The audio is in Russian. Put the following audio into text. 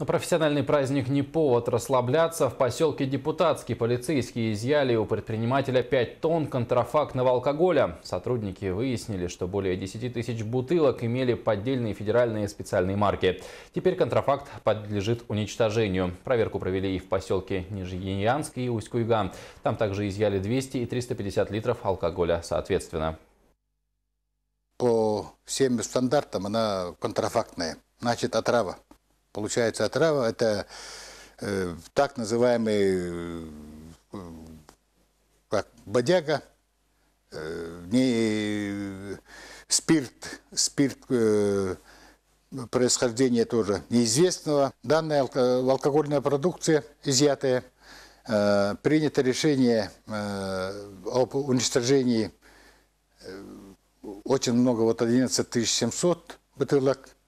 Но Профессиональный праздник не повод расслабляться. В поселке Депутатский полицейские изъяли у предпринимателя 5 тонн контрафактного алкоголя. Сотрудники выяснили, что более 10 тысяч бутылок имели поддельные федеральные специальные марки. Теперь контрафакт подлежит уничтожению. Проверку провели и в поселке Нижнеянск и Усть-Куйган. Там также изъяли 200 и 350 литров алкоголя соответственно. По всем стандартам она контрафактная, значит отрава. Получается, отрава – это э, так называемый э, как бодяга, э, не, спирт, спирт э, происхождения тоже неизвестного. Данная алкогольная продукция, изъятая, э, принято решение э, об уничтожении э, очень много, вот 11 700 бутылок –